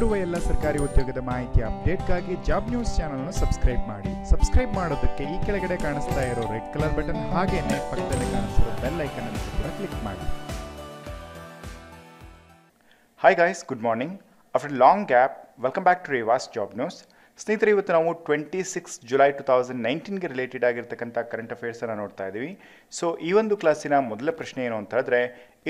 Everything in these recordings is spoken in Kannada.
ಮುಂಬರುವ ಎಲ್ಲ ಸರ್ಕಾರಿ ಉದ್ಯೋಗದ ಮಾಹಿತಿ ಅಪ್ಡೇಟ್ಗಾಗಿ ಜಾಬ್ ನ್ಯೂಸ್ ಚಾನಲ್ ಸಬ್ಸ್ಕ್ರೈಬ್ ಮಾಡಿ ಸಬ್ಸ್ಕ್ರೈಬ್ ಮಾಡೋದಕ್ಕೆ ಈ ಕೆಳಗಡೆ ಕಾಣಿಸ್ತಾ ಇರೋ ರೆಡ್ ಕಲರ್ ಬಟನ್ ಹಾಗೇನೆ ಪಕ್ಕದಲ್ಲಿ ಕಾಣಿಸಿರೋ ಬೆಲ್ ಐಕನ್ ಅನ್ನು ಕೂಡ ಕ್ಲಿಕ್ ಮಾಡಿ hi guys good morning after long gap welcome back to ರಿವಾಸ್ ಜಾಬ್ ನ್ಯೂಸ್ ಸ್ನೇಹಿತರೆ ಇವತ್ತು ನಾವು twenty six July two thousand ನೈನ್ಟೀನ್ಗೆ ರಿಲೇಟೆಡ್ ಆಗಿರ್ತಕ್ಕಂಥ ಕರೆಂಟ್ ಅಫೇರ್ಸನ್ನು ನೋಡ್ತಾ ಇದ್ದೀವಿ ಸೊ ಈ ಒಂದು ಕ್ಲಾಸಿನ ಮೊದಲ ಪ್ರಶ್ನೆ ಏನು ಅಂತ ಹೇಳಿದ್ರೆ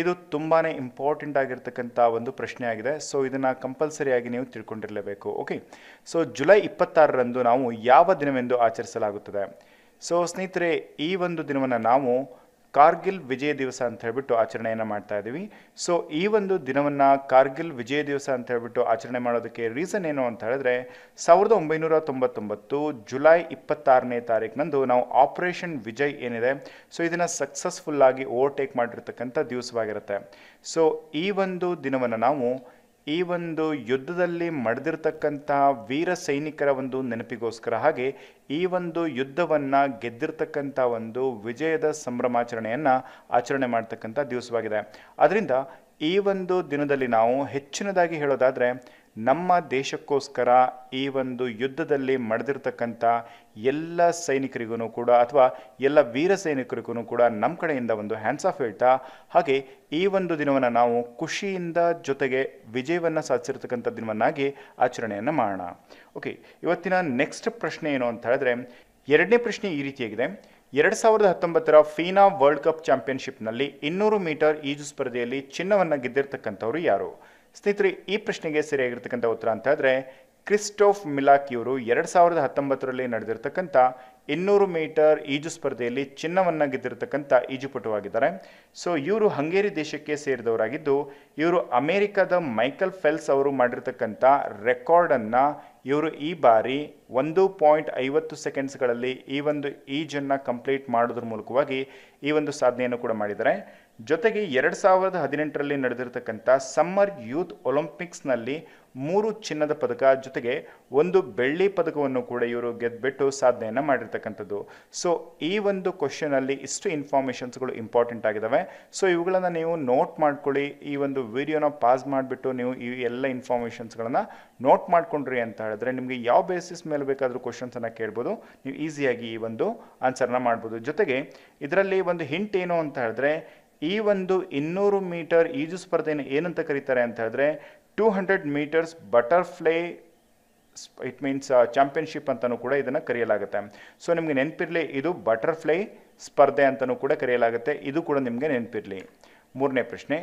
ಇದು ತುಂಬಾ ಇಂಪಾರ್ಟೆಂಟ್ ಆಗಿರ್ತಕ್ಕಂಥ ಒಂದು ಪ್ರಶ್ನೆ ಆಗಿದೆ ಸೊ ಇದನ್ನು ಕಂಪಲ್ಸರಿಯಾಗಿ ನೀವು ತಿಳ್ಕೊಂಡಿರಲೇಬೇಕು ಓಕೆ ಸೊ ಜುಲೈ ಇಪ್ಪತ್ತಾರರಂದು ನಾವು ಯಾವ ದಿನವೆಂದು ಆಚರಿಸಲಾಗುತ್ತದೆ ಸೊ ಸ್ನೇಹಿತರೆ ಈ ಒಂದು ದಿನವನ್ನು ನಾವು ಕಾರ್ಗಿಲ್ ವಿಜಯ ದಿವಸ ಅಂತ ಹೇಳ್ಬಿಟ್ಟು ಆಚರಣೆಯನ್ನು ಮಾಡ್ತಾ ಇದ್ದೀವಿ ಸೊ ಈ ಒಂದು ದಿನವನ್ನು ಕಾರ್ಗಿಲ್ ವಿಜಯ ದಿವಸ ಅಂತ ಹೇಳ್ಬಿಟ್ಟು ಆಚರಣೆ ಮಾಡೋದಕ್ಕೆ ರೀಸನ್ ಏನು ಅಂತ ಹೇಳಿದ್ರೆ ಸಾವಿರದ ಒಂಬೈನೂರ ತೊಂಬತ್ತೊಂಬತ್ತು ಜುಲೈ ಇಪ್ಪತ್ತಾರನೇ ತಾರೀಕಿನಂದು ನಾವು ಆಪರೇಷನ್ ವಿಜಯ್ ಏನಿದೆ ಸೊ ಇದನ್ನು ಸಕ್ಸಸ್ಫುಲ್ಲಾಗಿ ಓವರ್ಟೇಕ್ ಮಾಡಿರ್ತಕ್ಕಂಥ ದಿವಸವಾಗಿರುತ್ತೆ ಸೊ ಈ ಒಂದು ದಿನವನ್ನು ನಾವು ಈ ಒಂದು ಯುದ್ಧದಲ್ಲಿ ಮಡ್ದಿರ್ತಕ್ಕಂತಹ ವೀರ ಸೈನಿಕರ ಒಂದು ನೆನಪಿಗೋಸ್ಕರ ಹಾಗೆ ಈ ಒಂದು ಯುದ್ಧವನ್ನು ಗೆದ್ದಿರ್ತಕ್ಕಂಥ ಒಂದು ವಿಜಯದ ಸಂಭ್ರಮಾಚರಣೆಯನ್ನು ಆಚರಣೆ ಮಾಡ್ತಕ್ಕಂಥ ದಿವಸವಾಗಿದೆ ಅದರಿಂದ ಈ ಒಂದು ದಿನದಲ್ಲಿ ನಾವು ಹೆಚ್ಚಿನದಾಗಿ ಹೇಳೋದಾದರೆ ನಮ್ಮ ದೇಶಕ್ಕೋಸ್ಕರ ಈ ಒಂದು ಯುದ್ಧದಲ್ಲಿ ಮಡೆದಿರ್ತಕ್ಕಂಥ ಎಲ್ಲ ಸೈನಿಕರಿಗೂ ಕೂಡ ಅಥವಾ ಎಲ್ಲ ವೀರ ಸೈನಿಕರಿಗೂ ಕೂಡ ನಮ್ಮ ಕಡೆಯಿಂದ ಒಂದು ಹ್ಯಾಂಡ್ಸ್ ಆಫ್ ಹೇಳ್ತಾ ಹಾಗೆ ಈ ಒಂದು ದಿನವನ್ನು ನಾವು ಖುಷಿಯಿಂದ ಜೊತೆಗೆ ವಿಜಯವನ್ನು ಸಾಧಿಸಿರ್ತಕ್ಕಂಥ ದಿನವನ್ನಾಗಿ ಆಚರಣೆಯನ್ನು ಮಾಡೋಣ ಓಕೆ ಇವತ್ತಿನ ನೆಕ್ಸ್ಟ್ ಪ್ರಶ್ನೆ ಏನು ಅಂತ ಹೇಳಿದ್ರೆ ಎರಡನೇ ಪ್ರಶ್ನೆ ಈ ರೀತಿಯಾಗಿದೆ ಎರಡು ಸಾವಿರದ ಹತ್ತೊಂಬತ್ತರ ಫೀನಾ ವರ್ಲ್ಡ್ ಕಪ್ ಚಾಂಪಿಯನ್ಶಿಪ್ನಲ್ಲಿ ಇನ್ನೂರು ಮೀಟರ್ ಈಜು ಸ್ಪರ್ಧೆಯಲ್ಲಿ ಚಿನ್ನವನ್ನು ಗೆದ್ದಿರ್ತಕ್ಕಂಥವ್ರು ಯಾರು ಸ್ನೇಹಿತರೆ ಈ ಪ್ರಶ್ನೆಗೆ ಸರಿಯಾಗಿರ್ತಕ್ಕಂಥ ಉತ್ತರ ಅಂತ ಆದರೆ ಕ್ರಿಸ್ಟೋಫ್ ಮಿಲಾಕ್ ಇವರು ಎರಡು ಸಾವಿರದ ಹತ್ತೊಂಬತ್ತರಲ್ಲಿ ನಡೆದಿರತಕ್ಕಂಥ ಇನ್ನೂರು ಮೀಟರ್ ಈಜು ಸ್ಪರ್ಧೆಯಲ್ಲಿ ಚಿನ್ನವನ್ನು ಗೆದ್ದಿರತಕ್ಕಂಥ ಈಜುಪಟುವಾಗಿದ್ದಾರೆ ಸೊ ಇವರು ಹಂಗೇರಿ ದೇಶಕ್ಕೆ ಸೇರಿದವರಾಗಿದ್ದು ಇವರು ಅಮೇರಿಕಾದ ಮೈಕಲ್ ಫೆಲ್ಸ್ ಅವರು ಮಾಡಿರತಕ್ಕಂಥ ರೆಕಾರ್ಡನ್ನು ಇವರು ಈ ಬಾರಿ ಒಂದು ಪಾಯಿಂಟ್ ಐವತ್ತು ಸೆಕೆಂಡ್ಸ್ಗಳಲ್ಲಿ ಈ ಒಂದು ಈಜನ್ನು ಕಂಪ್ಲೀಟ್ ಮಾಡೋದ್ರ ಮೂಲಕವಾಗಿ ಈ ಒಂದು ಸಾಧನೆಯನ್ನು ಕೂಡ ಮಾಡಿದ್ದಾರೆ ಜೊತೆಗೆ ಎರಡು ಸಾವಿರದ ಹದಿನೆಂಟರಲ್ಲಿ ನಡೆದಿರತಕ್ಕಂಥ ಸಮ್ಮರ್ ಯೂತ್ ಒಲಿಂಪಿಕ್ಸ್ನಲ್ಲಿ ಮೂರು ಚಿನ್ನದ ಪದಕ ಜೊತೆಗೆ ಒಂದು ಬೆಳ್ಳಿ ಪದಕವನ್ನು ಕೂಡ ಇವರು ಗೆದ್ದುಬಿಟ್ಟು ಸಾಧನೆಯನ್ನು ಮಾಡಿರ್ತಕ್ಕಂಥದ್ದು ಸೊ ಈ ಒಂದು ಕ್ವಶನಲ್ಲಿ ಇಷ್ಟು ಇನ್ಫಾರ್ಮೇಷನ್ಸ್ಗಳು ಇಂಪಾರ್ಟೆಂಟ್ ಆಗಿದ್ದಾವೆ ಸೊ ಇವುಗಳನ್ನು ನೀವು ನೋಟ್ ಮಾಡ್ಕೊಳ್ಳಿ ಈ ಒಂದು ವಿಡಿಯೋನ ಪಾಸ್ ಮಾಡಿಬಿಟ್ಟು ನೀವು ಈ ಎಲ್ಲ ಇನ್ಫಾರ್ಮೇಷನ್ಸ್ಗಳನ್ನು ನೋಟ್ ಮಾಡ್ಕೊಂಡ್ರಿ ಅಂತ ಹೇಳಿದ್ರೆ ನಿಮಗೆ ಯಾವ ಬೇಸಿಸ್ ಮೇಲೆ ಬೇಕಾದರೂ ಕ್ವಶನ್ಸನ್ನು ಕೇಳ್ಬೋದು ನೀವು ಈಸಿಯಾಗಿ ಈ ಒಂದು ಆನ್ಸರ್ನ ಮಾಡ್ಬೋದು ಜೊತೆಗೆ ಇದರಲ್ಲಿ ಒಂದು ಹಿಂಟ್ ಏನು ಅಂತ ಹೇಳಿದ್ರೆ ಈ ಒಂದು ಇನ್ನೂರು ಮೀಟರ್ ಈಜು ಸ್ಪರ್ಧೆಯನ್ನು ಏನಂತ ಕರೀತಾರೆ ಅಂತ ಹೇಳಿದ್ರೆ two hundred metres butterfly it means championship ಅಂತಲೂ ಕೂಡ ಇದನ್ನು ಕರೆಯಲಾಗುತ್ತೆ ಸೊ ನಿಮಗೆ ನೆನಪಿರಲಿ ಇದು ಬಟರ್ಫ್ಲೈ ಸ್ಪರ್ಧೆ ಅಂತಲೂ ಕೂಡ ಕರೆಯಲಾಗುತ್ತೆ ಇದು ಕೂಡ ನಿಮಗೆ ನೆನಪಿರಲಿ ಮೂರನೇ ಪ್ರಶ್ನೆ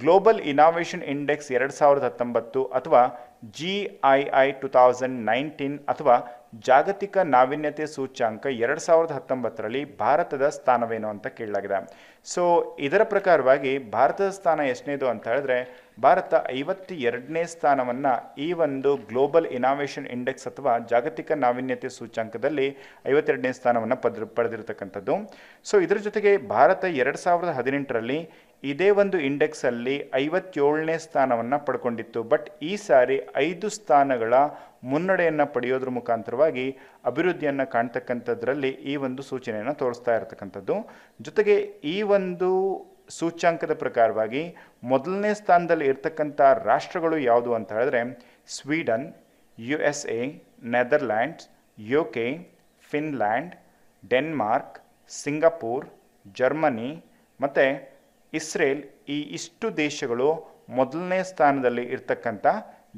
ಗ್ಲೋಬಲ್ ಇನೋವೇಷನ್ ಇಂಡೆಕ್ಸ್ ಎರಡು ಸಾವಿರದ ಹತ್ತೊಂಬತ್ತು ಅಥವಾ G I I two thousand nineteen ಅಥವಾ ಜಾಗತಿಕ ನಾವೀನ್ಯತೆ ಸೂಚ್ಯಾಂಕ ಎರಡು ಸಾವಿರದ ಹತ್ತೊಂಬತ್ತರಲ್ಲಿ ಭಾರತದ ಸ್ಥಾನವೇನು ಅಂತ ಕೇಳಲಾಗಿದೆ ಸೊ ಇದರ ಪ್ರಕಾರವಾಗಿ ಭಾರತದ ಸ್ಥಾನ ಎಷ್ಟನೇದು ಅಂತ ಹೇಳಿದ್ರೆ ಭಾರತ ಐವತ್ತ ಎರಡನೇ ಸ್ಥಾನವನ್ನು ಈ ಒಂದು ಗ್ಲೋಬಲ್ ಇನೋವೇಷನ್ ಇಂಡೆಕ್ಸ್ ಅಥವಾ ಜಾಗತಿಕ ನಾವೀನ್ಯತೆ ಸೂಚ್ಯಾಂಕದಲ್ಲಿ ಐವತ್ತೆರಡನೇ ಸ್ಥಾನವನ್ನು ಪದ ಪಡೆದಿರತಕ್ಕಂಥದ್ದು ಸೊ ಇದರ ಜೊತೆಗೆ ಭಾರತ ಎರಡು ಸಾವಿರದ ಹದಿನೆಂಟರಲ್ಲಿ ಇದೇ ಒಂದು ಇಂಡೆಕ್ಸಲ್ಲಿ ಐವತ್ತೇಳನೇ ಸ್ಥಾನವನ್ನು ಪಡ್ಕೊಂಡಿತ್ತು ಬಟ್ ಈ ಸಾರಿ ಐದು ಸ್ಥಾನಗಳ ಮುನ್ನಡೆಯನ್ನು ಪಡೆಯೋದ್ರ ಮುಖಾಂತರವಾಗಿ ಅಭಿವೃದ್ಧಿಯನ್ನು ಕಾಣ್ತಕ್ಕಂಥದ್ರಲ್ಲಿ ಈ ಒಂದು ಸೂಚನೆಯನ್ನು ತೋರಿಸ್ತಾ ಇರತಕ್ಕಂಥದ್ದು ಜೊತೆಗೆ ಈ ಒಂದು ಸೂಚ್ಯಾಂಕದ ಪ್ರಕಾರವಾಗಿ ಮೊದಲನೇ ಸ್ಥಾನದಲ್ಲಿ ಇರ್ತಕ್ಕಂಥ ರಾಷ್ಟ್ರಗಳು ಯಾವುದು ಅಂತ ಹೇಳಿದ್ರೆ Sweden U S A Netherlands U K Finland Denmark Singapore Germany ಮತ್ತು ಇಸ್ರೇಲ್ ಈ ಇಷ್ಟು ದೇಶಗಳು ಮೊದಲನೇ ಸ್ಥಾನದಲ್ಲಿ ಇರ್ತಕ್ಕಂಥ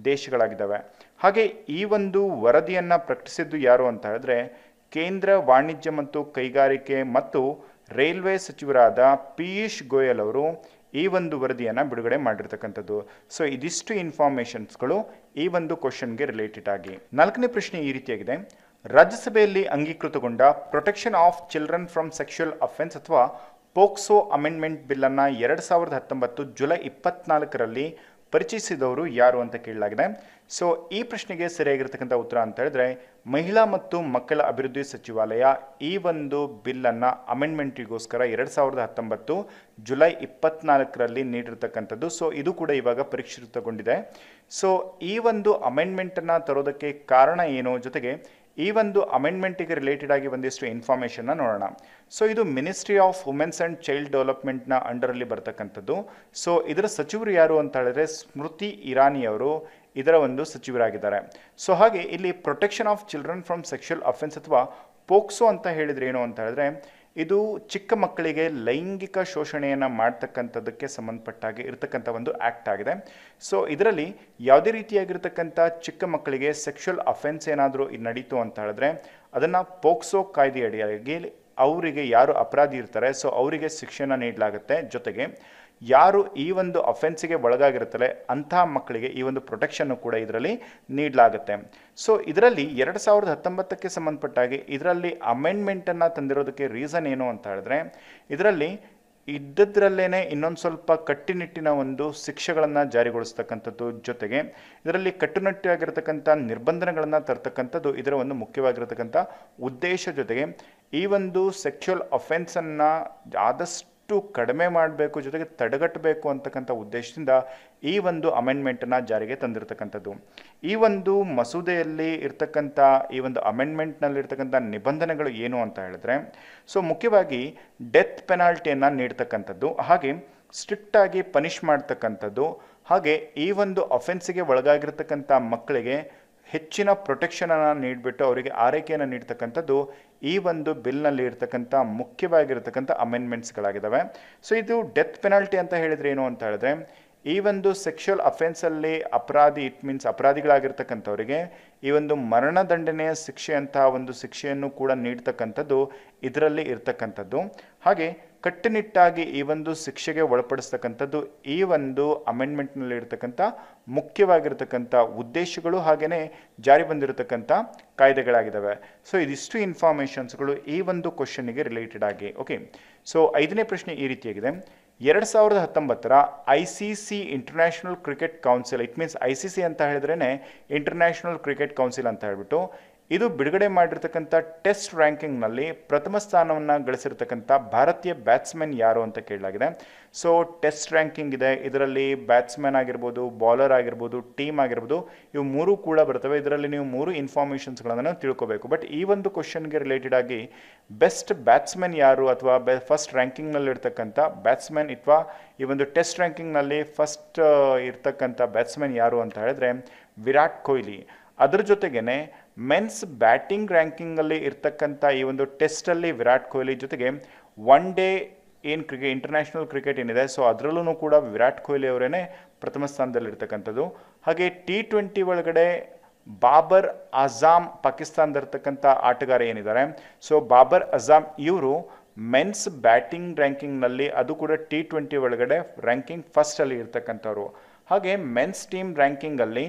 ದೇಶಗಳಾಗಿದ್ದಾವೆ ಹಾಗೆ ಈ ಒಂದು ವರದಿಯನ್ನು ಪ್ರಕಟಿಸಿದ್ದು ಯಾರು ಅಂತ ಹೇಳಿದ್ರೆ ಕೇಂದ್ರ ವಾಣಿಜ್ಯ ಮತ್ತು ಕೈಗಾರಿಕೆ ಮತ್ತು ರೈಲ್ವೆ ಸಚಿವರಾದ ಪಿಯೂಷ್ ಗೋಯಲ್ ಅವರು ಈ ಒಂದು ವರದಿಯನ್ನು ಬಿಡುಗಡೆ ಮಾಡಿರ್ತಕ್ಕಂಥದ್ದು ಸೊ ಇದಿಷ್ಟು ಇನ್ಫಾರ್ಮೇಷನ್ಸ್ಗಳು ಈ ಒಂದು ಕ್ವಶನ್ಗೆ ರಿಲೇಟೆಡ್ ಆಗಿ ನಾಲ್ಕನೇ ಪ್ರಶ್ನೆ ಈ ರೀತಿಯಾಗಿದೆ ರಾಜ್ಯಸಭೆಯಲ್ಲಿ ಅಂಗೀಕೃತಗೊಂಡ protection of children from sexual offence ಅಥವಾ ಪೋಕ್ಸೋ ಅಮೆಂಡ್ಮೆಂಟ್ ಬಿಲ್ಲನ್ನು ಎರಡು ಸಾವಿರದ ಹತ್ತೊಂಬತ್ತು ಜುಲೈ ಇಪ್ಪತ್ನಾಲ್ಕರಲ್ಲಿ ಪರಿಚಯಿಸಿದವರು ಯಾರು ಅಂತ ಕೇಳಲಾಗಿದೆ ಸೊ ಈ ಪ್ರಶ್ನೆಗೆ ಸರಿಯಾಗಿರ್ತಕ್ಕಂಥ ಉತ್ತರ ಅಂತ ಹೇಳಿದ್ರೆ ಮಹಿಳಾ ಮತ್ತು ಮಕ್ಕಳ ಅಭಿವೃದ್ಧಿ ಸಚಿವಾಲಯ ಈ ಒಂದು ಬಿಲ್ಲನ್ನು ಅಮೆಂಡ್ಮೆಂಟಿಗೋಸ್ಕರ ಎರಡು ಸಾವಿರದ ಹತ್ತೊಂಬತ್ತು ಜುಲೈ ಇಪ್ಪತ್ನಾಲ್ಕರಲ್ಲಿ ನೀಡಿರ್ತಕ್ಕಂಥದ್ದು ಸೊ ಇದು ಕೂಡ ಇವಾಗ ಪರಿಷ್ಕೃತಗೊಂಡಿದೆ ಸೊ ಈ ಒಂದು ಅಮೆಂಡ್ಮೆಂಟನ್ನು ತರೋದಕ್ಕೆ ಕಾರಣ ಏನು ಜೊತೆಗೆ ಈ ಒಂದು ಅಮೆಂಡ್ಮೆಂಟಿಗೆ ರಿಲೇಟೆಡ್ ಆಗಿ ಒಂದಿಷ್ಟು ಇನ್ಫಾರ್ಮೇಷನ್ನ ನೋಡೋಣ ಸೊ ಇದು ministry of women's and child ಡೆವಲಪ್ಮೆಂಟ್ನ ಅಂಡರಲ್ಲಿ ಬರ್ತಕ್ಕಂಥದ್ದು ಸೊ ಇದರ ಸಚಿವರು ಯಾರು ಅಂತ ಹೇಳಿದ್ರೆ ಸ್ಮೃತಿ ಇರಾನಿ ಅವರು ಇದರ ಒಂದು ಸಚಿವರಾಗಿದ್ದಾರೆ ಸೊ ಹಾಗೆ ಇಲ್ಲಿ protection of children from sexual offence ಅಥವಾ ಪೋಕ್ಸೋ ಅಂತ ಹೇಳಿದ್ರೆ ಏನು ಅಂತ ಹೇಳಿದ್ರೆ ಇದು ಚಿಕ್ಕ ಮಕ್ಕಳಿಗೆ ಲೈಂಗಿಕ ಶೋಷಣೆಯನ್ನು ಮಾಡ್ತಕ್ಕಂಥದ್ದಕ್ಕೆ ಸಂಬಂಧಪಟ್ಟಾಗಿ ಇರತಕ್ಕಂಥ ಒಂದು ಆ್ಯಕ್ಟ್ ಆಗಿದೆ ಸೊ ಇದರಲ್ಲಿ ಯಾವುದೇ ರೀತಿಯಾಗಿರ್ತಕ್ಕಂಥ ಚಿಕ್ಕ ಮಕ್ಕಳಿಗೆ ಸೆಕ್ಷುವಲ್ ಅಫೆನ್ಸ್ ಏನಾದರೂ ನಡೀತು ಅಂತ ಹೇಳಿದ್ರೆ ಅದನ್ನು ಪೋಕ್ಸೋ ಕಾಯ್ದೆಯಡಿಯಾಗಿ ಅವರಿಗೆ ಯಾರು ಅಪರಾಧಿ ಇರ್ತಾರೆ ಸೊ ಅವರಿಗೆ ಶಿಕ್ಷಣ ನೀಡಲಾಗುತ್ತೆ ಜೊತೆಗೆ ಯಾರು ಈ ಒಂದು ಅಫೆನ್ಸಿಗೆ ಒಳಗಾಗಿರುತ್ತಲೆ ಅಂತಹ ಮಕ್ಕಳಿಗೆ ಈ ಒಂದು ಪ್ರೊಟೆಕ್ಷನ್ನು ಕೂಡ ಇದರಲ್ಲಿ ನೀಡಲಾಗುತ್ತೆ ಸೊ ಇದರಲ್ಲಿ ಎರಡು ಸಾವಿರದ ಹತ್ತೊಂಬತ್ತಕ್ಕೆ ಸಂಬಂಧಪಟ್ಟಾಗಿ ಇದರಲ್ಲಿ ಅಮೆಂಡ್ಮೆಂಟನ್ನು ತಂದಿರೋದಕ್ಕೆ ರೀಸನ್ ಏನು ಅಂತ ಹೇಳಿದ್ರೆ ಇದರಲ್ಲಿ ಇದ್ದದ್ರಲ್ಲೇ ಇನ್ನೊಂದು ಸ್ವಲ್ಪ ಕಟ್ಟಿನಿಟ್ಟಿನ ಒಂದು ಶಿಕ್ಷೆಗಳನ್ನು ಜಾರಿಗೊಳಿಸ್ತಕ್ಕಂಥದ್ದು ಜೊತೆಗೆ ಇದರಲ್ಲಿ ಕಟ್ಟುನಿಟ್ಟಾಗಿರ್ತಕ್ಕಂಥ ನಿರ್ಬಂಧನೆಗಳನ್ನು ತರ್ತಕ್ಕಂಥದ್ದು ಇದರ ಒಂದು ಮುಖ್ಯವಾಗಿರತಕ್ಕಂಥ ಉದ್ದೇಶ ಜೊತೆಗೆ ಈ ಒಂದು ಸೆಕ್ಷುವಲ್ ಅಫೆನ್ಸನ್ನು ಆದಷ್ಟು ಅಷ್ಟು ಕಡಿಮೆ ಮಾಡಬೇಕು ಜೊತೆಗೆ ತಡೆಗಟ್ಟಬೇಕು ಅಂತಕ್ಕಂಥ ಉದ್ದೇಶದಿಂದ ಈ ಒಂದು ಅಮೆಂಡ್ಮೆಂಟನ್ನು ಜಾರಿಗೆ ತಂದಿರತಕ್ಕಂಥದ್ದು ಈ ಒಂದು ಮಸೂದೆಯಲ್ಲಿ ಇರ್ತಕ್ಕಂಥ ಈ ಒಂದು ಅಮೆಂಡ್ಮೆಂಟ್ನಲ್ಲಿರ್ತಕ್ಕಂಥ ನಿಬಂಧನೆಗಳು ಏನು ಅಂತ ಹೇಳಿದ್ರೆ ಸೊ ಮುಖ್ಯವಾಗಿ ಡೆತ್ ಪೆನಾಲ್ಟಿಯನ್ನು ನೀಡ್ತಕ್ಕಂಥದ್ದು ಹಾಗೆ ಸ್ಟ್ರಿಕ್ಟಾಗಿ ಪನಿಷ್ ಮಾಡ್ತಕ್ಕಂಥದ್ದು ಹಾಗೆ ಈ ಒಂದು ಅಫೆನ್ಸಿಗೆ ಒಳಗಾಗಿರ್ತಕ್ಕಂಥ ಮಕ್ಕಳಿಗೆ ಹೆಚ್ಚಿನ ಪ್ರೊಟೆಕ್ಷನನ್ನು ನೀಡಿಬಿಟ್ಟು ಅವರಿಗೆ ಆರೈಕೆಯನ್ನು ನೀಡ್ತಕ್ಕಂಥದ್ದು ಈ ಒಂದು ಬಿಲ್ನಲ್ಲಿ ಇರತಕ್ಕಂಥ ಮುಖ್ಯವಾಗಿರತಕ್ಕಂಥ ಅಮೆಂಡ್ಮೆಂಟ್ಸ್ಗಳಾಗಿದ್ದಾವೆ ಸೊ ಇದು ಡೆತ್ ಪೆನಾಲ್ಟಿ ಅಂತ ಹೇಳಿದ್ರೆ ಏನು ಅಂತ ಹೇಳಿದ್ರೆ ಈ ಒಂದು ಸೆಕ್ಷುವಲ್ ಅಫೆನ್ಸಲ್ಲಿ ಅಪರಾಧಿ ಇಟ್ ಮೀನ್ಸ್ ಅಪರಾಧಿಗಳಾಗಿರ್ತಕ್ಕಂಥವರಿಗೆ ಈ ಒಂದು ಮರಣದಂಡನೆಯ ಶಿಕ್ಷೆ ಅಂತಹ ಒಂದು ಶಿಕ್ಷೆಯನ್ನು ಕೂಡ ನೀಡ್ತಕ್ಕಂಥದ್ದು ಇದರಲ್ಲಿ ಇರ್ತಕ್ಕಂಥದ್ದು ಹಾಗೆ ಕಟ್ಟುನಿಟ್ಟಾಗಿ ಈ ಒಂದು ಶಿಕ್ಷೆಗೆ ಒಳಪಡಿಸ್ತಕ್ಕಂಥದ್ದು ಈ ಒಂದು ಅಮೆಂಡ್ಮೆಂಟ್ನಲ್ಲಿ ಇರತಕ್ಕಂಥ ಮುಖ್ಯವಾಗಿರ್ತಕ್ಕಂಥ ಉದ್ದೇಶಗಳು ಹಾಗೆಯೇ ಜಾರಿ ಬಂದಿರತಕ್ಕಂಥ ಕಾಯ್ದೆಗಳಾಗಿದ್ದಾವೆ ಸೊ ಇದಿಷ್ಟು ಇನ್ಫಾರ್ಮೇಷನ್ಸ್ಗಳು ಈ ಒಂದು ಗೆ ರಿಲೇಟೆಡ್ ಆಗಿ ಓಕೆ ಸೊ ಐದನೇ ಪ್ರಶ್ನೆ ಈ ರೀತಿಯಾಗಿದೆ ಎರಡು ಸಾವಿರದ ಹತ್ತೊಂಬತ್ತರ I C C international cricket council it means I C C ಅಂತ ಹೇಳಿದ್ರೇ ಇಂಟರ್ನ್ಯಾಷನಲ್ ಕ್ರಿಕೆಟ್ ಕೌನ್ಸಿಲ್ ಅಂತ ಹೇಳ್ಬಿಟ್ಟು ಇದು ಬಿಡುಗಡೆ ಮಾಡಿರ್ತಕ್ಕಂಥ ಟೆಸ್ಟ್ ರ್ಯಾಂಕಿಂಗ್ನಲ್ಲಿ ಪ್ರಥಮ ಸ್ಥಾನವನ್ನು ಗಳಿಸಿರ್ತಕ್ಕಂಥ ಭಾರತೀಯ ಬ್ಯಾಟ್ಸ್ಮನ್ ಯಾರು ಅಂತ ಕೇಳಲಾಗಿದೆ ಸೊ ಟೆಸ್ಟ್ ರ್ಯಾಂಕಿಂಗ್ ಇದೆ ಇದರಲ್ಲಿ ಬ್ಯಾಟ್ಸ್ಮನ್ ಆಗಿರ್ಬೋದು ಬೌಲರ್ ಆಗಿರ್ಬೋದು ಟೀಮ್ ಆಗಿರ್ಬೋದು ಇವು ಮೂರು ಕೂಡ ಬರ್ತವೆ ಇದರಲ್ಲಿ ನೀವು ಮೂರು ಇನ್ಫಾರ್ಮೇಷನ್ಸ್ಗಳನ್ನು ತಿಳ್ಕೋಬೇಕು ಬಟ್ ಈ ಒಂದು ಕ್ವಶನ್ಗೆ ರಿಲೇಟೆಡ್ ಆಗಿ ಬೆಸ್ಟ್ ಬ್ಯಾಟ್ಸ್ಮನ್ ಯಾರು ಅಥವಾ ಬೆ ಫಸ್ಟ್ ರ್ಯಾಂಕಿಂಗ್ನಲ್ಲಿರ್ತಕ್ಕಂಥ ಬ್ಯಾಟ್ಸ್ಮನ್ ಅಥವಾ ಈ ಒಂದು ಟೆಸ್ಟ್ ರ್ಯಾಂಕಿಂಗ್ನಲ್ಲಿ ಫಸ್ಟ್ ಇರ್ತಕ್ಕಂಥ ಬ್ಯಾಟ್ಸ್ಮನ್ ಯಾರು ಅಂತ ಹೇಳಿದ್ರೆ ವಿರಾಟ್ ಕೊಹ್ಲಿ ಅದರ ಜೊತೆಗೇ ಮೆನ್ಸ್ ಬ್ಯಾಟಿಂಗ್ ರ್ಯಾಂಕಿಂಗಲ್ಲಿ ಇರ್ತಕ್ಕಂಥ ಈ ಒಂದು ಟೆಸ್ಟಲ್ಲಿ ವಿರಾಟ್ ಕೊಹ್ಲಿ ಜೊತೆಗೆ ಒನ್ ಡೇ ಏನು ಕ್ರಿಕೆಟ್ ಇಂಟರ್ನ್ಯಾಷನಲ್ ಕ್ರಿಕೆಟ್ ಏನಿದೆ ಸೊ ಅದರಲ್ಲೂ ಕೂಡ ವಿರಾಟ್ ಕೊಹ್ಲಿ ಅವರೇ ಪ್ರಥಮ ಸ್ಥಾನದಲ್ಲಿರ್ತಕ್ಕಂಥದ್ದು ಹಾಗೆ ಟಿ ಟ್ವೆಂಟಿ ಒಳಗಡೆ ಬಾಬರ್ ಅಜಾಮ್ ಪಾಕಿಸ್ತಾನದಲ್ಲಿರ್ತಕ್ಕಂಥ ಆಟಗಾರ ಏನಿದ್ದಾರೆ ಸೊ ಬಾಬರ್ ಅಜಾಮ್ ಇವರು ಮೆನ್ಸ್ ಬ್ಯಾಟಿಂಗ್ ರ್ಯಾಂಕಿಂಗ್ನಲ್ಲಿ ಅದು ಕೂಡ ಟಿ ಟ್ವೆಂಟಿ ಒಳಗಡೆ ರ್ಯಾಂಕಿಂಗ್ ಫಸ್ಟಲ್ಲಿ ಇರ್ತಕ್ಕಂಥವ್ರು ಹಾಗೆ ಮೆನ್ಸ್ ಟೀಮ್ ರ್ಯಾಂಕಿಂಗಲ್ಲಿ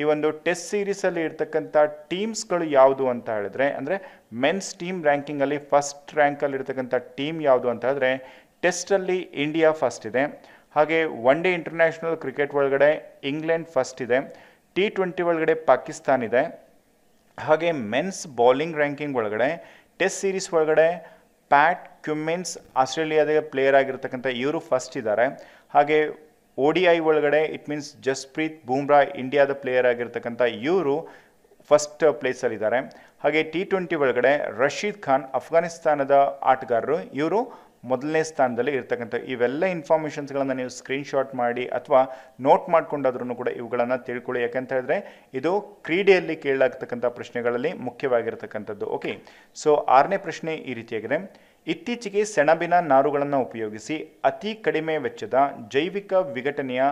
ಈ ಒಂದು ಟೆಸ್ಟ್ ಸೀರೀಸಲ್ಲಿ ಇರ್ತಕ್ಕಂಥ ಟೀಮ್ಸ್ಗಳು ಯಾವುದು ಅಂತ ಹೇಳಿದ್ರೆ ಅಂದರೆ ಮೆನ್ಸ್ ಟೀಮ್ ರ್ಯಾಂಕಿಂಗಲ್ಲಿ ಫಸ್ಟ್ ರ್ಯಾಂಕಲ್ಲಿ ಇರ್ತಕ್ಕಂಥ ಟೀಮ್ ಯಾವುದು ಅಂತ ಹೇಳಿದ್ರೆ ಟೆಸ್ಟಲ್ಲಿ ಇಂಡಿಯಾ ಫಸ್ಟ್ ಇದೆ ಹಾಗೆ ಒನ್ ಡೇ ಇಂಟರ್ನ್ಯಾಷನಲ್ ಕ್ರಿಕೆಟ್ ಒಳಗಡೆ ಇಂಗ್ಲೆಂಡ್ ಫಸ್ಟ್ ಇದೆ ಟಿ ಟ್ವೆಂಟಿ ಒಳಗಡೆ ಪಾಕಿಸ್ತಾನ್ ಇದೆ ಹಾಗೆ ಮೆನ್ಸ್ ಬೌಲಿಂಗ್ ರ್ಯಾಂಕಿಂಗ್ ಒಳಗಡೆ ಟೆಸ್ಟ್ ಸೀರೀಸ್ ಒಳಗಡೆ ಪ್ಯಾಟ್ ಕ್ಯುಮಿನ್ಸ್ ಆಸ್ಟ್ರೇಲಿಯಾದ ಪ್ಲೇಯರ್ ಆಗಿರ್ತಕ್ಕಂಥ ಇವರು ಫಸ್ಟ್ ಇದ್ದಾರೆ ಹಾಗೆ ಓಡಿ ಡಿ ಐ ಒಳಗಡೆ ಇಟ್ ಮೀನ್ಸ್ ಜಸ್ಪ್ರೀತ್ ಬೂಮ್ರಾ ಇಂಡಿಯಾದ ಪ್ಲೇಯರ್ ಆಗಿರ್ತಕ್ಕಂಥ ಇವರು ಫಸ್ಟ್ ಪ್ಲೇಸಲ್ಲಿದ್ದಾರೆ ಹಾಗೆ ಟಿ ಟ್ವೆಂಟಿ ಒಳಗಡೆ ರಶೀದ್ ಖಾನ್ ಅಫ್ಘಾನಿಸ್ತಾನದ ಆಟಗಾರರು ಇವರು ಮೊದಲನೇ ಸ್ಥಾನದಲ್ಲಿ ಇರ್ತಕ್ಕಂಥ ಇವೆಲ್ಲ ಇನ್ಫಾರ್ಮೇಷನ್ಸ್ಗಳನ್ನು ನೀವು ಸ್ಕ್ರೀನ್ಶಾಟ್ ಮಾಡಿ ಅಥವಾ ನೋಟ್ ಮಾಡಿಕೊಂಡಾದ್ರೂ ಕೂಡ ಇವುಗಳನ್ನು ತಿಳ್ಕೊಳ್ಳಿ ಯಾಕಂತ ಹೇಳಿದ್ರೆ ಇದು ಕ್ರೀಡೆಯಲ್ಲಿ ಕೇಳಲಾಗ್ತಕ್ಕಂಥ ಪ್ರಶ್ನೆಗಳಲ್ಲಿ ಮುಖ್ಯವಾಗಿರ್ತಕ್ಕಂಥದ್ದು ಓಕೆ ಸೊ ಆರನೇ ಪ್ರಶ್ನೆ ಈ ರೀತಿಯಾಗಿದೆ ಇತ್ತೀಚೆಗೆ ಸೆಣಬಿನ ನಾರುಗಳನ್ನು ಉಪಯೋಗಿಸಿ ಅತಿ ಕಡಿಮೆ ವೆಚ್ಚದ ಜೈವಿಕ ವಿಘಟನೆಯ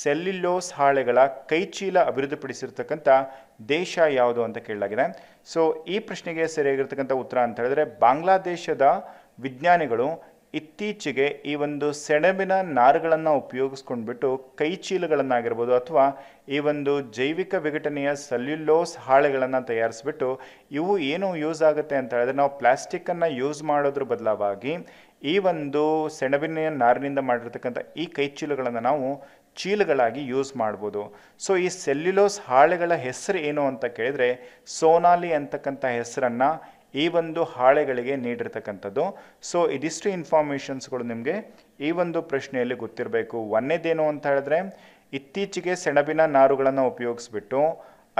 ಸೆಲ್ಯುಲೋಸ್ ಹಾಳೆಗಳ ಕೈಚೀಲ ಅಭಿವೃದ್ಧಿಪಡಿಸಿರ್ತಕ್ಕಂಥ ದೇಶ ಯಾವುದು ಅಂತ ಕೇಳಲಾಗಿದೆ ಸೊ ಈ ಪ್ರಶ್ನೆಗೆ ಸರಿಯಾಗಿರ್ತಕ್ಕಂಥ ಉತ್ತರ ಅಂತ ಹೇಳಿದ್ರೆ ಬಾಂಗ್ಲಾದೇಶದ ವಿಜ್ಞಾನಿಗಳು ಇತ್ತೀಚೆಗೆ ಈ ಒಂದು ಸೆಣಬಿನ ನಾರುಗಳನ್ನು ಉಪಯೋಗಿಸ್ಕೊಂಡ್ಬಿಟ್ಟು ಕೈ ಚೀಲಗಳನ್ನಾಗಿರ್ಬೋದು ಅಥವಾ ಈ ಒಂದು ಜೈವಿಕ ವಿಘಟನೆಯ ಸೆಲ್ಯುಲೋಸ್ ಹಾಳೆಗಳನ್ನು ತಯಾರಿಸ್ಬಿಟ್ಟು ಇವು ಏನು ಯೂಸ್ ಆಗುತ್ತೆ ಅಂತ ಹೇಳಿದ್ರೆ ನಾವು ಪ್ಲಾಸ್ಟಿಕ್ಕನ್ನು ಯೂಸ್ ಮಾಡೋದ್ರ ಬದಲಾವಾಗಿ ಈ ಒಂದು ಸೆಣಬಿನ ನಾರಿನಿಂದ ಮಾಡಿರ್ತಕ್ಕಂಥ ಈ ಕೈ ಚೀಲಗಳನ್ನು ನಾವು ಚೀಲಗಳಾಗಿ ಯೂಸ್ ಮಾಡ್ಬೋದು ಸೊ ಈ ಸೆಲ್ಯುಲೋಸ್ ಹಾಳೆಗಳ ಹೆಸರು ಏನು ಅಂತ ಕೇಳಿದರೆ ಸೋನಾಲಿ ಅಂತಕ್ಕಂಥ ಹೆಸರನ್ನು ಈ ಒಂದು ಹಾಳೆಗಳಿಗೆ ನೀಡಿರ್ತಕ್ಕಂಥದ್ದು ಸೊ ಇದಿಷ್ಟು ಇನ್ಫಾರ್ಮೇಷನ್ಸ್ಗಳು ನಿಮಗೆ ಈ ಒಂದು ಪ್ರಶ್ನೆಯಲ್ಲಿ ಗೊತ್ತಿರಬೇಕು ಒಂದೇದೇನು ಅಂತ ಹೇಳಿದ್ರೆ ಇತ್ತೀಚೆಗೆ ಸೆಣಬಿನ ನಾರುಗಳನ್ನು ಉಪಯೋಗಿಸ್ಬಿಟ್ಟು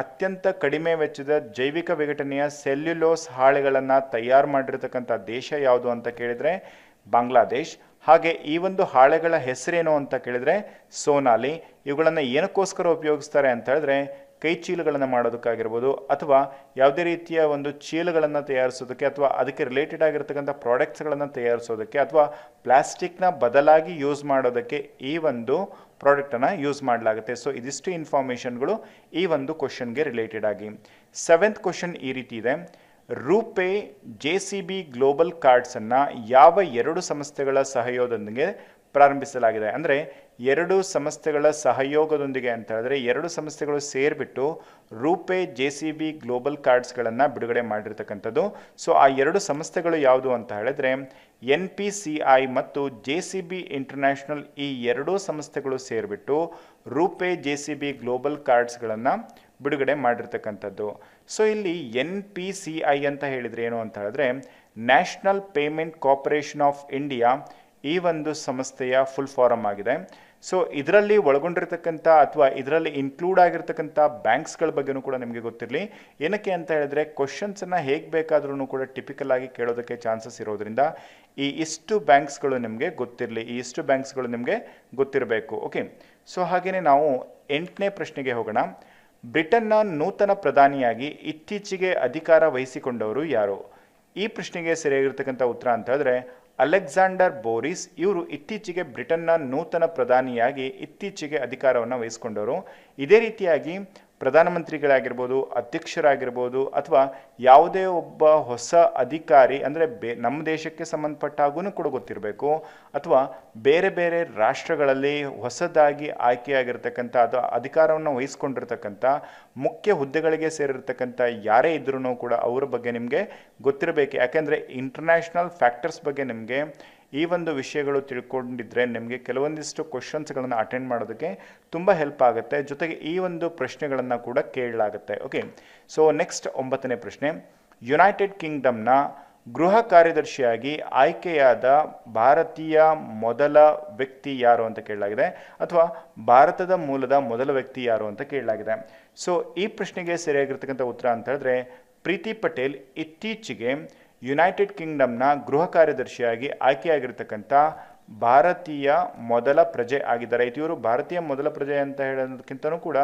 ಅತ್ಯಂತ ಕಡಿಮೆ ವೆಚ್ಚದ ಜೈವಿಕ ವಿಘಟನೆಯ ಸೆಲ್ಯುಲೋಸ್ ಹಾಳೆಗಳನ್ನು ತಯಾರು ಮಾಡಿರ್ತಕ್ಕಂಥ ದೇಶ ಯಾವುದು ಅಂತ ಕೇಳಿದರೆ ಬಾಂಗ್ಲಾದೇಶ್ ಹಾಗೆ ಈ ಒಂದು ಹಾಳೆಗಳ ಹೆಸರೇನು ಅಂತ ಕೇಳಿದರೆ ಸೋನಾಲಿ ಇವುಗಳನ್ನು ಏನಕ್ಕೋಸ್ಕರ ಉಪಯೋಗಿಸ್ತಾರೆ ಅಂತ ಹೇಳಿದ್ರೆ ಕೈ ಚೀಲಗಳನ್ನು ಮಾಡೋದಕ್ಕಾಗಿರ್ಬೋದು ಅಥವಾ ಯಾವುದೇ ರೀತಿಯ ಒಂದು ಚೀಲಗಳನ್ನು ತಯಾರಿಸೋದಕ್ಕೆ ಅಥವಾ ಅದಕ್ಕೆ ರಿಲೇಟೆಡ್ ಆಗಿರ್ತಕ್ಕಂಥ ಪ್ರಾಡಕ್ಟ್ಸ್ಗಳನ್ನು ತಯಾರಿಸೋದಕ್ಕೆ ಅಥವಾ ಪ್ಲಾಸ್ಟಿಕ್ನ ಬದಲಾಗಿ ಯೂಸ್ ಮಾಡೋದಕ್ಕೆ ಈ ಒಂದು ಪ್ರಾಡಕ್ಟನ್ನು ಯೂಸ್ ಮಾಡಲಾಗುತ್ತೆ ಸೊ ಇದಿಷ್ಟು ಇನ್ಫಾರ್ಮೇಷನ್ಗಳು ಈ ಒಂದು ಕ್ವಶನ್ಗೆ ರಿಲೇಟೆಡ್ ಆಗಿ ಸೆವೆಂತ್ ಕ್ವಶನ್ ಈ ರೀತಿ ಇದೆ RuPay J C B global ಕಾರ್ಡ್ಸನ್ನು ಯಾವ ಎರಡು ಸಂಸ್ಥೆಗಳ ಸಹಯೋಗದೊಂದಿಗೆ ಪ್ರಾರಂಭಿಸಲಾಗಿದೆ ಅಂದರೆ ಎರಡು ಸಂಸ್ಥೆಗಳ ಸಹಯೋಗದೊಂದಿಗೆ ಅಂತ ಹೇಳಿದ್ರೆ ಎರಡು ಸಂಸ್ಥೆಗಳು ಸೇರಿಬಿಟ್ಟು RuPay J C B global ಕಾರ್ಡ್ಸ್ಗಳನ್ನು ಬಿಡುಗಡೆ ಮಾಡಿರ್ತಕ್ಕಂಥದ್ದು ಸೊ ಆ ಎರಡು ಸಂಸ್ಥೆಗಳು ಯಾವುದು ಅಂತ ಹೇಳಿದ್ರೆ ಎನ್ ಪಿ ಸಿ ಐ ಮತ್ತು ಜೆ ಸಿ ಬಿ ಇಂಟರ್ನ್ಯಾಷನಲ್ ಈ ಎರಡೂ ಸಂಸ್ಥೆಗಳು ಸೇರಿಬಿಟ್ಟು RuPay J C B global ಕಾರ್ಡ್ಸ್ಗಳನ್ನು ಬಿಡುಗಡೆ ಮಾಡಿರ್ತಕ್ಕಂಥದ್ದು ಸೊ ಇಲ್ಲಿ ಎನ್ ಪಿ ಸಿ ಐ ಅಂತ ಹೇಳಿದರೆ ಏನು ಅಂತ ಹೇಳಿದ್ರೆ national payment corporation of India ಈ ಒಂದು ಸಂಸ್ಥೆಯ ಫುಲ್ ಫಾರಮ್ ಆಗಿದೆ ಸೊ ಇದರಲ್ಲಿ ಒಳಗೊಂಡಿರ್ತಕ್ಕಂಥ ಅಥವಾ ಇದರಲ್ಲಿ ಇನ್ಕ್ಲೂಡ್ ಆಗಿರ್ತಕ್ಕಂಥ ಬ್ಯಾಂಕ್ಸ್ಗಳ ಬಗ್ಗೆನೂ ಕೂಡ ನಿಮಗೆ ಗೊತ್ತಿರಲಿ ಏನಕ್ಕೆ ಅಂತ ಹೇಳಿದ್ರೆ ಕ್ವಶನ್ಸನ್ನು ಹೇಗೆ ಬೇಕಾದ್ರೂ ಕೂಡ ಟಿಪಿಕಲ್ ಆಗಿ ಕೇಳೋದಕ್ಕೆ ಚಾನ್ಸಸ್ ಇರೋದ್ರಿಂದ ಈ ಇಷ್ಟು ಬ್ಯಾಂಕ್ಸ್ಗಳು ನಿಮಗೆ ಗೊತ್ತಿರಲಿ ಈ ಇಷ್ಟು ಬ್ಯಾಂಕ್ಸ್ಗಳು ನಿಮಗೆ ಗೊತ್ತಿರಬೇಕು ಓಕೆ ಸೊ ಹಾಗೆಯೇ ನಾವು ಎಂಟನೇ ಪ್ರಶ್ನೆಗೆ ಹೋಗೋಣ ಬ್ರಿಟನ್ನ ನೂತನ ಪ್ರಧಾನಿಯಾಗಿ ಇತ್ತೀಚೆಗೆ ಅಧಿಕಾರ ವಹಿಸಿಕೊಂಡವರು ಯಾರು ಈ ಪ್ರಶ್ನೆಗೆ ಸರಿಯಾಗಿರ್ತಕ್ಕಂಥ ಉತ್ತರ ಅಂತ ಹೇಳಿದ್ರೆ ಅಲೆಕ್ಸಾಂಡರ್ ಬೋರಿಸ್ ಇವರು ಇತ್ತೀಚೆಗೆ ಬ್ರಿಟನ್ನ ನೂತನ ಪ್ರಧಾನಿಯಾಗಿ ಇತ್ತೀಚೆಗೆ ಅಧಿಕಾರವನ್ನು ವಹಿಸ್ಕೊಂಡವರು ಇದೇ ರೀತಿಯಾಗಿ ಪ್ರಧಾನಮಂತ್ರಿಗಳಾಗಿರ್ಬೋದು ಅಧ್ಯಕ್ಷರಾಗಿರ್ಬೋದು ಅಥವಾ ಯಾವುದೇ ಒಬ್ಬ ಹೊಸ ಅಧಿಕಾರಿ ಅಂದರೆ ಬೇ ನಮ್ಮ ದೇಶಕ್ಕೆ ಸಂಬಂಧಪಟ್ಟಾಗೂ ಕೂಡ ಗೊತ್ತಿರಬೇಕು ಅಥವಾ ಬೇರೆ ಬೇರೆ ರಾಷ್ಟ್ರಗಳಲ್ಲಿ ಹೊಸದಾಗಿ ಆಯ್ಕೆಯಾಗಿರ್ತಕ್ಕಂಥ ಅಥವಾ ಅಧಿಕಾರವನ್ನು ವಹಿಸ್ಕೊಂಡಿರ್ತಕ್ಕಂಥ ಮುಖ್ಯ ಹುದ್ದೆಗಳಿಗೆ ಸೇರಿರ್ತಕ್ಕಂಥ ಯಾರೇ ಇದ್ರೂ ಕೂಡ ಅವರ ಬಗ್ಗೆ ನಿಮಗೆ ಗೊತ್ತಿರಬೇಕು ಯಾಕೆಂದರೆ ಇಂಟರ್ನ್ಯಾಷನಲ್ ಫ್ಯಾಕ್ಟರ್ಸ್ ಬಗ್ಗೆ ನಿಮಗೆ ಈ ಒಂದು ವಿಷಯಗಳು ತಿಳ್ಕೊಂಡಿದ್ರೆ ನಿಮಗೆ ಕೆಲವೊಂದಿಷ್ಟು ಕ್ವಶನ್ಸ್ಗಳನ್ನು ಅಟೆಂಡ್ ಮಾಡೋದಕ್ಕೆ ತುಂಬ ಹೆಲ್ಪ್ ಆಗುತ್ತೆ ಜೊತೆಗೆ ಈ ಒಂದು ಪ್ರಶ್ನೆಗಳನ್ನು ಕೂಡ ಕೇಳಲಾಗುತ್ತೆ ಓಕೆ ಸೊ ನೆಕ್ಸ್ಟ್ ಒಂಬತ್ತನೇ ಪ್ರಶ್ನೆ ಯುನೈಟೆಡ್ ಕಿಂಗ್ಡಮ್ನ ಗೃಹ ಕಾರ್ಯದರ್ಶಿಯಾಗಿ ಆಯ್ಕೆಯಾದ ಭಾರತೀಯ ಮೊದಲ ವ್ಯಕ್ತಿ ಯಾರು ಅಂತ ಕೇಳಲಾಗಿದೆ ಅಥವಾ ಭಾರತದ ಮೂಲದ ಮೊದಲ ವ್ಯಕ್ತಿ ಯಾರು ಅಂತ ಕೇಳಲಾಗಿದೆ ಸೊ ಈ ಪ್ರಶ್ನೆಗೆ ಸರಿಯಾಗಿರ್ತಕ್ಕಂಥ ಉತ್ತರ ಅಂತ ಹೇಳಿದ್ರೆ ಪ್ರೀತಿ ಪಟೇಲ್ ಇತ್ತೀಚೆಗೆ ಯುನೈಟೆಡ್ ಕಿಂಗ್ಡಮ್ನ ಗೃಹ ಕಾರ್ಯದರ್ಶಿಯಾಗಿ ಆಯ್ಕೆಯಾಗಿರ್ತಕ್ಕಂಥ ಭಾರತೀಯ ಮೊದಲ ಪ್ರಜೆ ಆಗಿದ್ದಾರೆ ಇವರು ಭಾರತೀಯ ಮೊದಲ ಪ್ರಜೆ ಅಂತ ಹೇಳೋದಕ್ಕಿಂತನೂ ಕೂಡ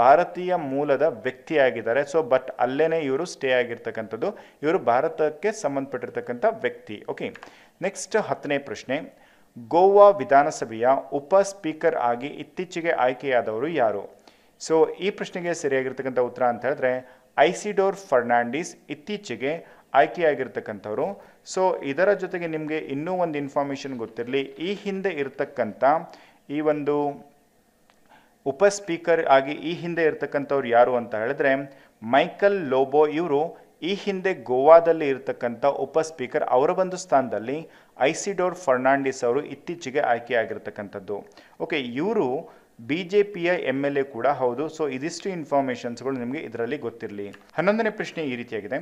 ಭಾರತೀಯ ಮೂಲದ ವ್ಯಕ್ತಿಯಾಗಿದ್ದಾರೆ ಸೊ ಬಟ್ ಅಲ್ಲೇ ಇವರು ಸ್ಟೇ ಆಗಿರ್ತಕ್ಕಂಥದ್ದು ಇವರು ಭಾರತಕ್ಕೆ ಸಂಬಂಧಪಟ್ಟಿರ್ತಕ್ಕಂಥ ವ್ಯಕ್ತಿ ಓಕೆ ನೆಕ್ಸ್ಟ್ ಹತ್ತನೇ ಪ್ರಶ್ನೆ ಗೋವಾ ವಿಧಾನಸಭೆಯ ಉಪ ಸ್ಪೀಕರ್ ಆಗಿ ಇತ್ತೀಚೆಗೆ ಆಯ್ಕೆಯಾದವರು ಯಾರು ಸೊ ಈ ಪ್ರಶ್ನೆಗೆ ಸರಿಯಾಗಿರ್ತಕ್ಕಂಥ ಉತ್ತರ ಅಂತ ಹೇಳಿದ್ರೆ ಐಸಿಡೋರ್ ಫರ್ನಾಂಡಿಸ್ ಇತ್ತೀಚೆಗೆ ಆಯ್ಕೆಯಾಗಿರ್ತಕ್ಕಂಥವ್ರು ಸೊ ಇದರ ಜೊತೆಗೆ ನಿಮಗೆ ಇನ್ನೂ ಒಂದು ಇನ್ಫಾರ್ಮೇಷನ್ ಗೊತ್ತಿರಲಿ ಈ ಹಿಂದೆ ಇರತಕ್ಕಂಥ ಈ ಒಂದು ಉಪ ಸ್ಪೀಕರ್ ಆಗಿ ಈ ಹಿಂದೆ ಇರ್ತಕ್ಕಂಥವ್ರು ಯಾರು ಅಂತ ಹೇಳಿದ್ರೆ ಮೈಕಲ್ ಲೋಬೋ ಇವರು ಈ ಹಿಂದೆ ಗೋವಾದಲ್ಲಿ ಇರತಕ್ಕಂಥ ಉಪ ಸ್ಪೀಕರ್ ಅವರ ಒಂದು ಸ್ಥಾನದಲ್ಲಿ ಐಸಿಡೋರ್ ಫರ್ನಾಂಡಿಸ್ ಅವರು ಇತ್ತೀಚೆಗೆ ಆಯ್ಕೆಯಾಗಿರ್ತಕ್ಕಂಥದ್ದು ಓಕೆ ಇವರು ಬಿ ಜೆ ಯ ಎಮ್ ಎಲ್ ಎ ಕೂಡ ಹೌದು ಸೊ ಇದಿಷ್ಟು ಇನ್ಫಾರ್ಮೇಷನ್ಸ್ಗಳು ನಿಮಗೆ ಇದರಲ್ಲಿ ಗೊತ್ತಿರಲಿ ಹನ್ನೊಂದನೇ ಪ್ರಶ್ನೆ ಈ ರೀತಿಯಾಗಿದೆ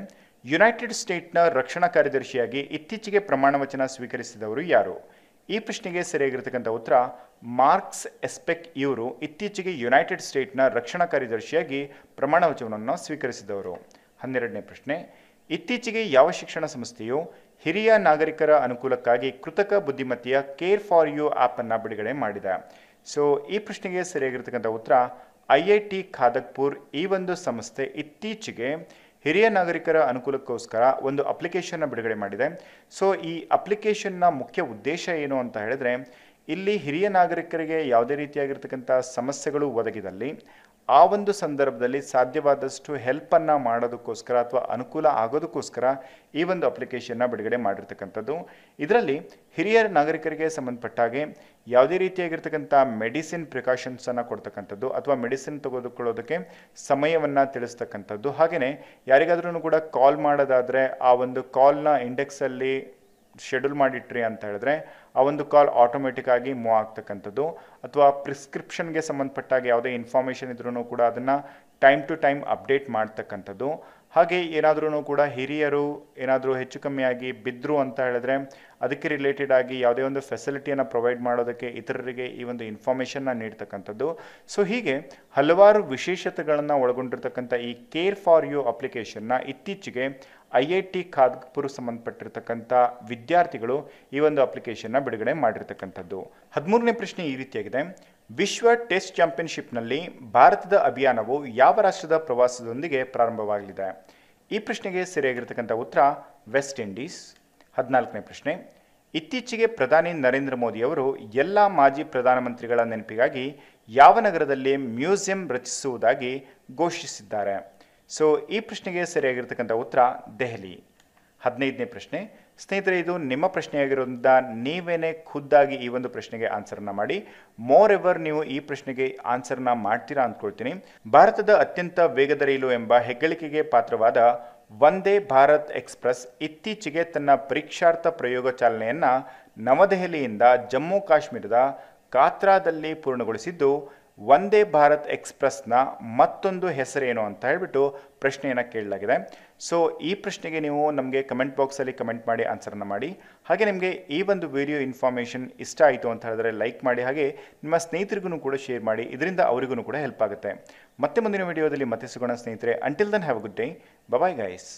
ಯುನೈಟೆಡ್ ಸ್ಟೇಟ್ನ ರಕ್ಷಣಾ ಕಾರ್ಯದರ್ಶಿಯಾಗಿ ಇತ್ತೀಚೆಗೆ ಪ್ರಮಾಣ ವಚನ ಸ್ವೀಕರಿಸಿದವರು ಯಾರು ಈ ಪ್ರಶ್ನೆಗೆ ಸರಿಯಾಗಿರ್ತಕ್ಕಂಥ ಉತ್ತರ ಮಾರ್ಕ್ಸ್ ಎಸ್ಪೆಕ್ ಇವರು ಇತ್ತೀಚೆಗೆ ಯುನೈಟೆಡ್ ಸ್ಟೇಟ್ನ ರಕ್ಷಣಾ ಕಾರ್ಯದರ್ಶಿಯಾಗಿ ಪ್ರಮಾಣ ವಚನವನ್ನು ಸ್ವೀಕರಿಸಿದವರು ಹನ್ನೆರಡನೇ ಪ್ರಶ್ನೆ ಇತ್ತೀಚೆಗೆ ಯಾವ ಶಿಕ್ಷಣ ಸಂಸ್ಥೆಯು ಹಿರಿಯ ನಾಗರಿಕರ ಅನುಕೂಲಕ್ಕಾಗಿ ಕೃತಕ ಬುದ್ಧಿಮತ್ತೆಯ ಕೇರ್ ಫಾರ್ ಯು ಆ್ಯಪನ್ನು ಬಿಡುಗಡೆ ಮಾಡಿದೆ ಸೊ ಈ ಪ್ರಶ್ನೆಗೆ ಸರಿಯಾಗಿರ್ತಕ್ಕಂಥ ಉತ್ತರ ಐ ಐ ಟಿ ಖಾದಕ್ಪುರ್ ಈ ಒಂದು ಸಂಸ್ಥೆ ಇತ್ತೀಚೆಗೆ ಹಿರಿಯ ನಾಗರಿಕರ ಅನುಕೂಲಕ್ಕೋಸ್ಕರ ಒಂದು ಅಪ್ಲಿಕೇಶನ್ನ ಬಿಡುಗಡೆ ಮಾಡಿದೆ ಸೊ ಈ ಅಪ್ಲಿಕೇಶನ್ನ ಮುಖ್ಯ ಉದ್ದೇಶ ಏನು ಅಂತ ಹೇಳಿದ್ರೆ ಇಲ್ಲಿ ಹಿರಿಯ ನಾಗರಿಕರಿಗೆ ಯಾವುದೇ ರೀತಿಯಾಗಿರ್ತಕ್ಕಂಥ ಸಮಸ್ಯೆಗಳು ಒದಗಿದಲ್ಲಿ ಆ ಒಂದು ಸಂದರ್ಭದಲ್ಲಿ ಸಾಧ್ಯವಾದಷ್ಟು ಹೆಲ್ಪನ್ನು ಮಾಡೋದಕ್ಕೋಸ್ಕರ ಅಥವಾ ಅನುಕೂಲ ಆಗೋದಕ್ಕೋಸ್ಕರ ಈ ಒಂದು ಅಪ್ಲಿಕೇಶನ್ನ ಬಿಡುಗಡೆ ಮಾಡಿರ್ತಕ್ಕಂಥದ್ದು ಇದರಲ್ಲಿ ಹಿರಿಯ ನಾಗರಿಕರಿಗೆ ಸಂಬಂಧಪಟ್ಟಾಗೆ ಯಾವುದೇ ರೀತಿಯಾಗಿರ್ತಕ್ಕಂಥ ಮೆಡಿಸಿನ್ ಪ್ರಿಕಾಷನ್ಸನ್ನು ಕೊಡ್ತಕ್ಕಂಥದ್ದು ಅಥವಾ ಮೆಡಿಸಿನ್ ತೆಗೆದುಕೊಳ್ಳೋದಕ್ಕೆ ಸಮಯವನ್ನು ತಿಳಿಸ್ತಕ್ಕಂಥದ್ದು ಹಾಗೆಯೇ ಯಾರಿಗಾದ್ರೂ ಕೂಡ ಕಾಲ್ ಮಾಡೋದಾದರೆ ಆ ಒಂದು ಕಾಲ್ನ ಇಂಡೆಕ್ಸಲ್ಲಿ ಶೆಡ್ಯೂಲ್ ಮಾಡಿಟ್ರಿ ಅಂತ ಹೇಳಿದ್ರೆ ಆ ಒಂದು ಕಾಲ್ ಆಟೋಮೆಟಿಕ್ಕಾಗಿ ಮೂವ್ ಆಗ್ತಕ್ಕಂಥದ್ದು ಅಥವಾ ಪ್ರಿಸ್ಕ್ರಿಪ್ಷನ್ಗೆ ಸಂಬಂಧಪಟ್ಟಾಗ ಯಾವುದೇ ಇನ್ಫಾರ್ಮೇಷನ್ ಇದ್ರೂ ಕೂಡ ಅದನ್ನು ಟೈಮ್ ಟು ಟೈಮ್ ಅಪ್ಡೇಟ್ ಮಾಡ್ತಕ್ಕಂಥದ್ದು ಹಾಗೆ ಏನಾದ್ರೂ ಕೂಡ ಹಿರಿಯರು ಏನಾದರೂ ಹೆಚ್ಚು ಕಮ್ಮಿಯಾಗಿ ಬಿದ್ದರು ಅಂತ ಹೇಳಿದ್ರೆ ಅದಕ್ಕೆ ರಿಲೇಟೆಡ್ ಆಗಿ ಯಾವುದೇ ಒಂದು ಫೆಸಿಲಿಟಿಯನ್ನು ಪ್ರೊವೈಡ್ ಮಾಡೋದಕ್ಕೆ ಇತರರಿಗೆ ಈ ಒಂದು ಇನ್ಫಾರ್ಮೇಷನ್ನ ನೀಡ್ತಕ್ಕಂಥದ್ದು ಸೊ ಹೀಗೆ ಹಲವಾರು ವಿಶೇಷತೆಗಳನ್ನು ಒಳಗೊಂಡಿರ್ತಕ್ಕಂಥ ಈ ಕೇರ್ ಫಾರ್ ಯು ಅಪ್ಲಿಕೇಶನ್ನ ಇತ್ತೀಚೆಗೆ ಐ ಐ ಟಿ ಖಾದ್ಪುರ್ ಸಂಬಂಧಪಟ್ಟಿರತಕ್ಕಂಥ ವಿದ್ಯಾರ್ಥಿಗಳು ಈ ಒಂದು ಅಪ್ಲಿಕೇಶನ್ನ ಬಿಡುಗಡೆ ಮಾಡಿರ್ತಕ್ಕಂಥದ್ದು ಹದಿಮೂರನೇ ಪ್ರಶ್ನೆ ಈ ರೀತಿಯಾಗಿದೆ ವಿಶ್ವ ಟೆಸ್ಟ್ ಚಾಂಪಿಯನ್ಶಿಪ್ನಲ್ಲಿ ಭಾರತದ ಅಭಿಯಾನವು ಯಾವ ರಾಷ್ಟ್ರದ ಪ್ರವಾಸದೊಂದಿಗೆ ಪ್ರಾರಂಭವಾಗಲಿದೆ ಈ ಪ್ರಶ್ನೆಗೆ ಸರಿಯಾಗಿರ್ತಕ್ಕಂಥ ಉತ್ತರ ವೆಸ್ಟ್ ಇಂಡೀಸ್ ಹದಿನಾಲ್ಕನೇ ಪ್ರಶ್ನೆ ಇತ್ತೀಚೆಗೆ ಪ್ರಧಾನಿ ನರೇಂದ್ರ ಮೋದಿಯವರು ಎಲ್ಲ ಮಾಜಿ ಪ್ರಧಾನಮಂತ್ರಿಗಳ ನೆನಪಿಗಾಗಿ ಯಾವ ನಗರದಲ್ಲಿ ಮ್ಯೂಸಿಯಂ ರಚಿಸುವುದಾಗಿ ಘೋಷಿಸಿದ್ದಾರೆ ಸೊ ಈ ಪ್ರಶ್ನೆಗೆ ಸರಿಯಾಗಿರ್ತಕ್ಕಂಥ ಉತ್ತರ ದೆಹಲಿ ಹದಿನೈದನೇ ಪ್ರಶ್ನೆ ಸ್ನೇಹಿತರೆ ಇದು ನಿಮ್ಮ ಪ್ರಶ್ನೆಯಾಗಿರೋದ್ರಿಂದ ನೀವೇನೆ ಖುದ್ದಾಗಿ ಈ ಒಂದು ಪ್ರಶ್ನೆಗೆ ಆನ್ಸರ್ನ ಮಾಡಿ ಮೋರ್ ಎವರ್ ನೀವು ಈ ಪ್ರಶ್ನೆಗೆ ಆನ್ಸರ್ನ ಮಾಡ್ತೀರಾ ಅಂದ್ಕೊಳ್ತೀನಿ ಭಾರತದ ಅತ್ಯಂತ ವೇಗದ ರೈಲು ಎಂಬ ಹೆಗ್ಗಳಿಕೆಗೆ ಪಾತ್ರವಾದ ವಂದೇ ಭಾರತ್ ಎಕ್ಸ್ಪ್ರೆಸ್ ಇತ್ತೀಚೆಗೆ ತನ್ನ ಪರೀಕ್ಷಾರ್ಥ ಪ್ರಯೋಗ ಚಾಲನೆಯನ್ನು ನವದೆಹಲಿಯಿಂದ ಜಮ್ಮು ಕಾಶ್ಮೀರದ ಕಾತ್ರಾದಲ್ಲಿ ಪೂರ್ಣಗೊಳಿಸಿದ್ದು ವಂದೇ ಭಾರತ್ ಎಕ್ಸ್ಪ್ರೆಸ್ನ ಮತ್ತೊಂದು ಹೆಸರೇನು ಅಂತ ಹೇಳಿಬಿಟ್ಟು ಪ್ರಶ್ನೆಯನ್ನು ಕೇಳಲಾಗಿದೆ ಸೊ ಈ ಪ್ರಶ್ನೆಗೆ ನೀವು ನಮಗೆ ಕಮೆಂಟ್ ಬಾಕ್ಸಲ್ಲಿ ಕಮೆಂಟ್ ಮಾಡಿ ಆನ್ಸರನ್ನು ಮಾಡಿ ಹಾಗೆ ನಿಮಗೆ ಈ ಒಂದು ವಿಡಿಯೋ ಇನ್ಫಾರ್ಮೇಷನ್ ಇಷ್ಟ ಆಯಿತು ಅಂತ ಹೇಳಿದ್ರೆ ಲೈಕ್ ಮಾಡಿ ಹಾಗೆ ನಿಮ್ಮ ಸ್ನೇಹಿತರಿಗೂ ಕೂಡ ಶೇರ್ ಮಾಡಿ ಇದರಿಂದ ಅವರಿಗೂ ಕೂಡ ಹೆಲ್ಪ್ ಆಗುತ್ತೆ ಮತ್ತೆ ಮುಂದಿನ ವಿಡಿಯೋದಲ್ಲಿ ಮತ್ತೆ ಸಿಗೋಣ ಸ್ನೇಹಿತರೆ until then have a good day bye bye guys